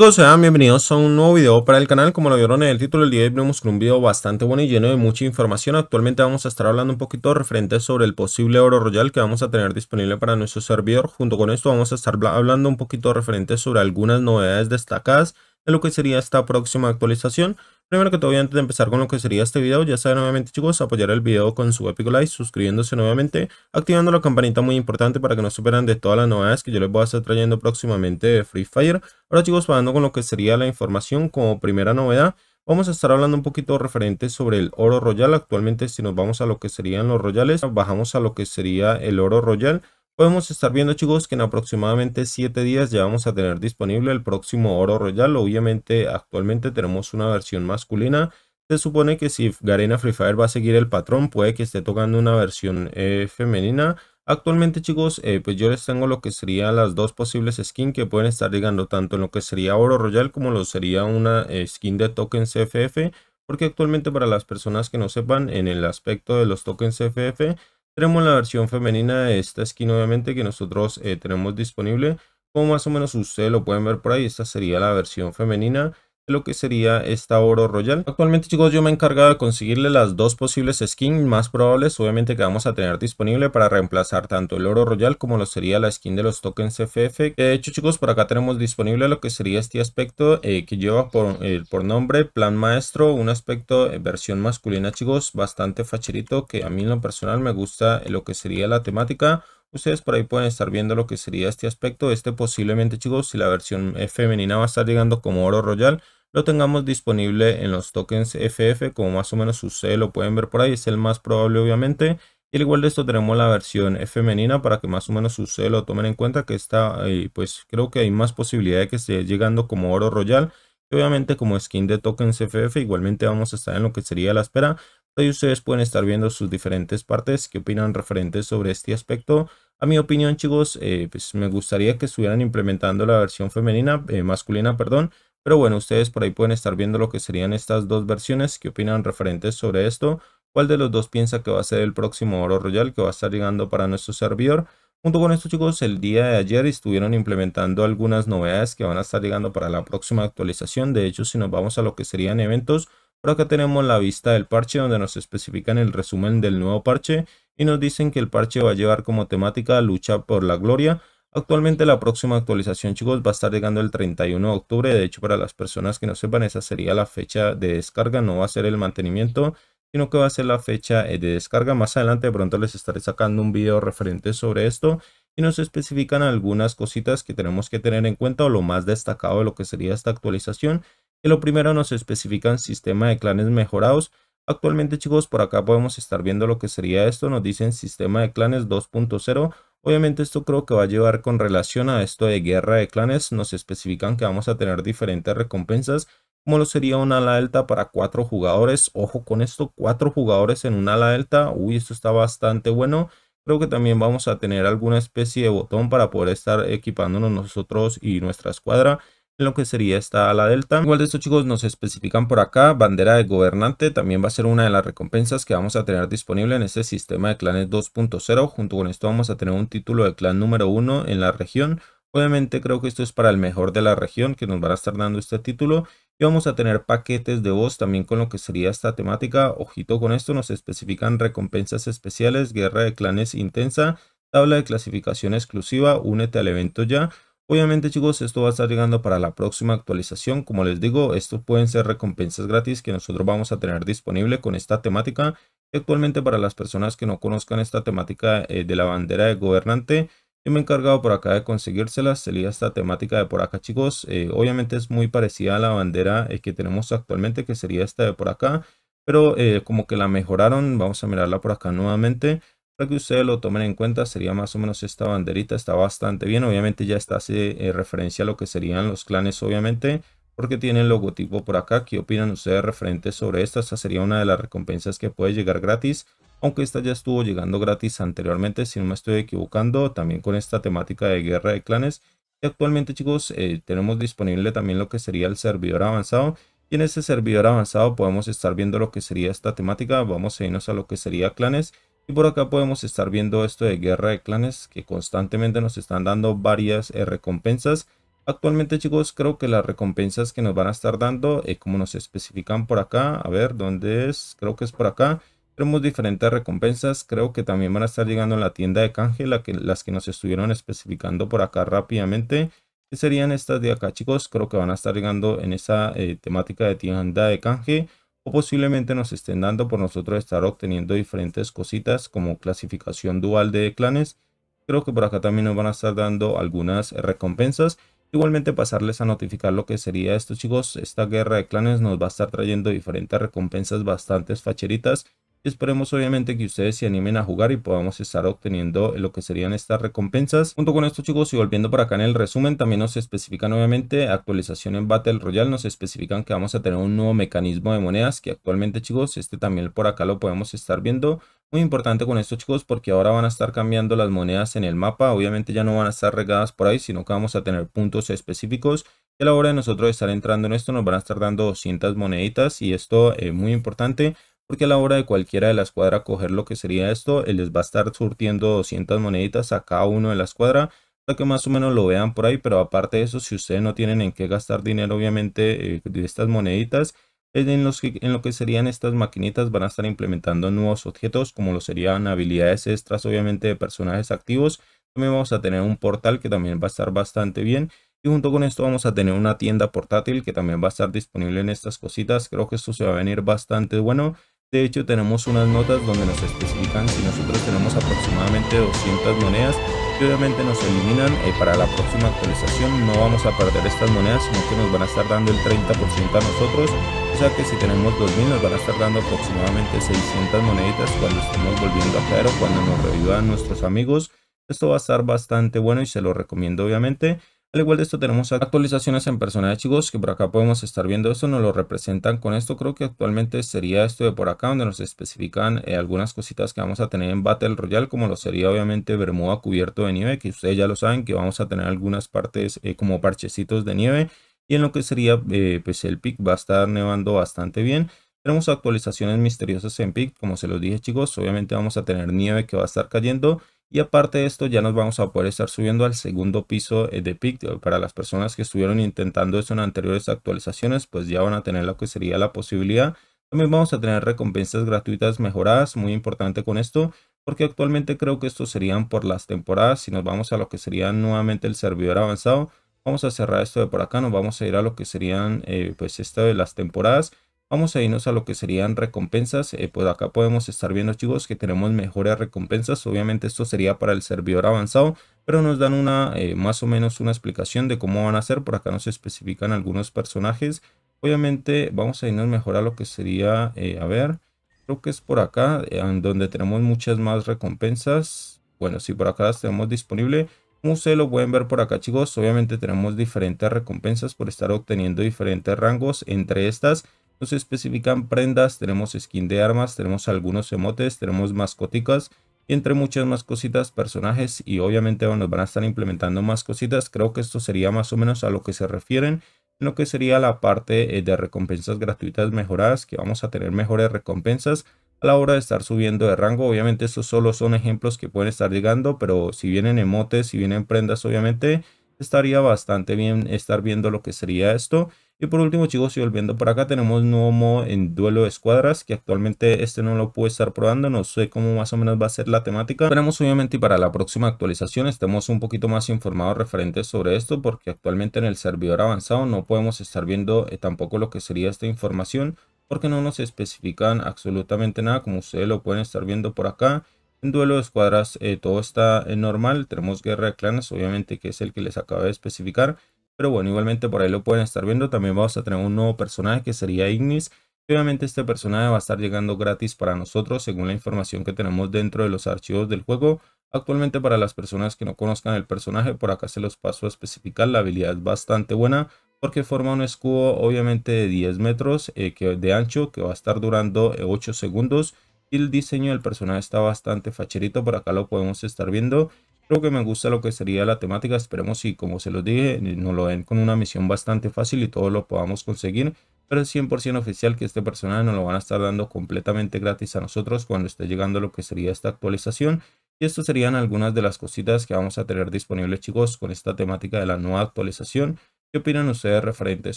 Chicos, sean bienvenidos a un nuevo video para el canal. Como lo vieron en el título, el día de hoy venimos con un video bastante bueno y lleno de mucha información. Actualmente vamos a estar hablando un poquito referente sobre el posible oro royal que vamos a tener disponible para nuestro servidor. Junto con esto vamos a estar hablando un poquito referente sobre algunas novedades destacadas de lo que sería esta próxima actualización. Primero que todo, antes de empezar con lo que sería este video, ya saben nuevamente chicos, apoyar el video con su epic like, suscribiéndose nuevamente, activando la campanita muy importante para que no se superan de todas las novedades que yo les voy a estar trayendo próximamente de Free Fire. Ahora chicos, pasando con lo que sería la información como primera novedad, Vamos a estar hablando un poquito referente sobre el oro royal. Actualmente si nos vamos a lo que serían los royales, bajamos a lo que sería el oro royal. Podemos estar viendo chicos que en aproximadamente 7 días ya vamos a tener disponible el próximo oro royal. Obviamente actualmente tenemos una versión masculina. Se supone que si Garena Free Fire va a seguir el patrón puede que esté tocando una versión eh, femenina. Actualmente chicos eh, pues yo les tengo lo que serían las dos posibles skins que pueden estar llegando tanto en lo que sería oro royal como lo sería una eh, skin de tokens CFF. Porque actualmente para las personas que no sepan en el aspecto de los tokens CFF tenemos la versión femenina de esta skin obviamente que nosotros eh, tenemos disponible. Como más o menos ustedes lo pueden ver por ahí, esta sería la versión femenina lo que sería esta oro royal. Actualmente chicos yo me he encargado de conseguirle las dos posibles skins más probables obviamente que vamos a tener disponible para reemplazar tanto el oro royal como lo sería la skin de los tokens FF. De hecho chicos por acá tenemos disponible lo que sería este aspecto eh, que lleva por, eh, por nombre plan maestro, un aspecto en eh, versión masculina chicos bastante facherito que a mí en lo personal me gusta lo que sería la temática. Ustedes por ahí pueden estar viendo lo que sería este aspecto. Este posiblemente, chicos, si la versión femenina va a estar llegando como oro royal, lo tengamos disponible en los tokens FF, como más o menos sucede lo pueden ver por ahí, es el más probable obviamente. Y al igual de esto tenemos la versión femenina para que más o menos ustedes lo tomen en cuenta que está, eh, pues creo que hay más posibilidad de que esté llegando como oro royal. Y obviamente como skin de tokens FF igualmente vamos a estar en lo que sería la espera. Ahí ustedes pueden estar viendo sus diferentes partes, qué opinan referentes sobre este aspecto. A mi opinión chicos, eh, pues me gustaría que estuvieran implementando la versión femenina, eh, masculina, perdón, pero bueno, ustedes por ahí pueden estar viendo lo que serían estas dos versiones, qué opinan referentes sobre esto, cuál de los dos piensa que va a ser el próximo oro royal que va a estar llegando para nuestro servidor. Junto con esto chicos, el día de ayer estuvieron implementando algunas novedades que van a estar llegando para la próxima actualización. De hecho, si nos vamos a lo que serían eventos, por acá tenemos la vista del parche donde nos especifican el resumen del nuevo parche y nos dicen que el parche va a llevar como temática lucha por la gloria. Actualmente la próxima actualización chicos va a estar llegando el 31 de octubre, de hecho para las personas que no sepan esa sería la fecha de descarga, no va a ser el mantenimiento, sino que va a ser la fecha eh, de descarga. Más adelante de pronto les estaré sacando un video referente sobre esto y nos especifican algunas cositas que tenemos que tener en cuenta o lo más destacado de lo que sería esta actualización. Que lo primero nos especifican sistema de clanes mejorados, Actualmente chicos, por acá podemos estar viendo lo que sería esto, nos dicen sistema de clanes 2.0. Obviamente esto creo que va a llevar con relación a esto de guerra de clanes, nos especifican que vamos a tener diferentes recompensas, como lo sería una ala delta para cuatro jugadores. Ojo con esto, cuatro jugadores en una ala delta, uy, esto está bastante bueno. Creo que también vamos a tener alguna especie de botón para poder estar equipándonos nosotros y nuestra escuadra en lo que sería esta ala delta. Igual de estos chicos nos especifican por acá, bandera de gobernante también va a ser una de las recompensas que vamos a tener disponible en este sistema de clanes 2.0. Junto con esto vamos a tener un título de clan número 1 en la región. Obviamente creo que esto es para el mejor de la región que nos van a estar dando este título. Y vamos a tener paquetes de voz también con lo que sería esta temática. Ojito con esto, nos especifican recompensas especiales, guerra de clanes intensa, tabla de clasificación exclusiva, únete al evento ya. Obviamente chicos, esto va a estar llegando para la próxima actualización. Como les digo, estos pueden ser recompensas gratis que nosotros vamos a tener disponible con esta temática. Actualmente para las personas que no conozcan esta temática eh, de la bandera de gobernante, yo me he encargado por acá de conseguírselas. Sería esta temática de por acá chicos. Eh, obviamente es muy parecida a la bandera eh, que tenemos actualmente, que sería esta de por acá. Pero como que la mejoraron, vamos a mirarla por acá nuevamente para que ustedes lo tomen en cuenta sería más o menos esta banderita está bastante bien obviamente ya está hace eh, referencia a lo que serían los clanes obviamente porque tiene el logotipo por acá qué opinan ustedes referente sobre esta esta sería una de las recompensas que puede llegar gratis aunque esta ya estuvo llegando gratis anteriormente si no me estoy equivocando también con esta temática de guerra de clanes y actualmente chicos eh, tenemos disponible también lo que sería el servidor avanzado y en este servidor avanzado podemos estar viendo lo que sería esta temática vamos a irnos a lo que sería clanes y por acá podemos estar viendo esto de guerra de clanes que constantemente nos están dando varias eh, recompensas. Actualmente chicos creo que las recompensas que nos van a estar dando, eh, como nos especifican por acá, a ver dónde es, creo que es por acá. Tenemos diferentes recompensas, creo que también van a estar llegando en la tienda de canje, las que nos estuvieron especificando por acá rápidamente. Que serían estas de acá chicos, creo que van a estar llegando en esa eh, temática de tienda de canje o posiblemente nos estén dando por nosotros estar obteniendo diferentes cositas como clasificación dual de clanes. Creo que por acá también nos van a estar dando algunas recompensas. Igualmente pasarles a notificar lo que sería esto chicos, esta guerra de clanes nos va a estar trayendo diferentes recompensas bastante facheritas esperemos obviamente que ustedes se animen a jugar y podamos estar obteniendo lo que serían estas recompensas. Junto con esto chicos y volviendo por acá en el resumen también nos especifican obviamente actualización en Battle Royale. Nos especifican que vamos a tener un nuevo mecanismo de monedas que actualmente chicos este también por acá lo podemos estar viendo. Muy importante con esto chicos porque ahora van a estar cambiando las monedas en el mapa. Obviamente ya no van a estar regadas por ahí sino que vamos a tener puntos específicos a la hora de nosotros estar entrando en esto nos van a estar dando 200 moneditas y esto es eh, muy importante porque a la hora de cualquiera de la escuadra coger lo que sería esto, eh, les va a estar surtiendo 200 moneditas a cada uno de la escuadra, para que más o menos lo vean por ahí, pero aparte de eso, si ustedes no tienen en qué gastar dinero, obviamente, eh, de estas moneditas, pues en, en lo que serían estas maquinitas van a estar implementando nuevos objetos, como lo serían habilidades extras, obviamente, de personajes activos. También vamos a tener un portal que también va a estar bastante bien. Y junto con esto vamos a tener una tienda portátil que también va a estar disponible en estas cositas. Creo que esto se va a venir bastante bueno. De hecho, tenemos unas notas donde nos especifican si nosotros tenemos aproximadamente 200 monedas y obviamente nos eliminan y eh, para la próxima actualización. No vamos a perder estas monedas, sino que nos van a estar dando el 30% a nosotros. O sea que si tenemos 2000 nos van a estar dando aproximadamente 600 moneditas cuando estemos volviendo a caer o cuando nos revivan nuestros amigos. Esto va a estar bastante bueno y se lo recomiendo obviamente. Al igual de esto tenemos actualizaciones en personaje chicos que por acá podemos estar viendo esto, nos lo representan con esto, creo que actualmente sería esto de por acá donde nos especifican eh, algunas cositas que vamos a tener en Battle Royale como lo sería obviamente Bermuda cubierto de nieve que ustedes ya lo saben que vamos a tener algunas partes eh, como parchecitos de nieve y en lo que sería eh, pues el pic va a estar nevando bastante bien. Tenemos actualizaciones misteriosas en pic como se los dije chicos, obviamente vamos a tener nieve que va a estar cayendo y aparte de esto, ya nos vamos a poder estar subiendo al segundo piso eh, de Pic. Para las personas que estuvieron intentando eso en anteriores actualizaciones, pues ya van a tener lo que sería la posibilidad. También vamos a tener recompensas gratuitas mejoradas, muy importante con esto, porque actualmente creo que esto serían por las temporadas. Si nos vamos a lo que sería nuevamente el servidor avanzado, vamos a cerrar esto de por acá, nos vamos a ir a lo que serían eh, pues esto de las temporadas. Vamos a irnos a lo que serían recompensas. Eh, pues acá podemos estar viendo chicos que tenemos mejores recompensas. Obviamente esto sería para el servidor avanzado. Pero nos dan una eh, más o menos una explicación de cómo van a ser. Por acá nos especifican algunos personajes. Obviamente vamos a irnos mejor a lo que sería, eh, a ver, creo que es por acá, en donde tenemos muchas más recompensas. Bueno, si por acá las tenemos disponible. museo. lo pueden ver por acá chicos, obviamente tenemos diferentes recompensas por estar obteniendo diferentes rangos. Entre estas nos especifican prendas, tenemos skin de armas, tenemos algunos emotes, tenemos mascoticas y entre muchas más cositas, personajes y obviamente nos van a estar implementando más cositas. Creo que esto sería más o menos a lo que se refieren en lo que sería la parte eh, de recompensas gratuitas mejoradas, que vamos a tener mejores recompensas a la hora de estar subiendo de rango. Obviamente estos solo son ejemplos que pueden estar llegando, pero si vienen emotes, si vienen prendas, obviamente estaría bastante bien estar viendo lo que sería esto. Y por último chicos, y volviendo por acá tenemos nuevo modo en duelo de escuadras, que actualmente este no lo puedo estar probando, no sé cómo más o menos va a ser la temática. Esperemos obviamente para la próxima actualización estemos un poquito más informados referentes sobre esto, porque actualmente en el servidor avanzado no podemos estar viendo eh, tampoco lo que sería esta información, porque no nos especifican absolutamente nada, como ustedes lo pueden estar viendo por acá. En duelo de escuadras eh, todo está eh, normal, tenemos guerra de clanes, obviamente que es el que les acabo de especificar, pero bueno, igualmente por ahí lo pueden estar viendo, también vamos a tener un nuevo personaje que sería Ignis, obviamente este personaje va a estar llegando gratis para nosotros según la información que tenemos dentro de los archivos del juego, actualmente para las personas que no conozcan el personaje, por acá se los paso a especificar, la habilidad es bastante buena, porque forma un escudo obviamente de 10 metros eh, que, de ancho que va a estar durando 8 segundos, el diseño del personaje está bastante facherito, por acá lo podemos estar viendo. Creo que me gusta lo que sería la temática, esperemos si como se los dije, eh, nos lo den con una misión bastante fácil y todo lo podamos conseguir. Pero es 100% oficial que este personaje nos lo van a estar dando completamente gratis a nosotros cuando esté llegando lo que sería esta actualización. Y estas serían algunas de las cositas que vamos a tener disponibles chicos con esta temática de la nueva actualización. ¿Qué opinan ustedes referentes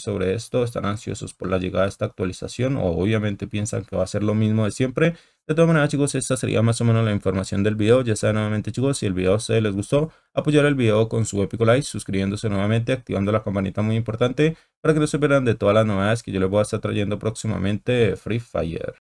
sobre esto? ¿Están ansiosos por la llegada de esta actualización o obviamente piensan que va a ser lo mismo de siempre? De todas maneras chicos, esta sería más o menos la información del video. Ya saben nuevamente chicos, si el video se les gustó, apoyar el video con su épico like, suscribiéndose nuevamente, activando la campanita muy importante para que no se pierdan de todas las novedades que yo les voy a estar trayendo próximamente Free Fire.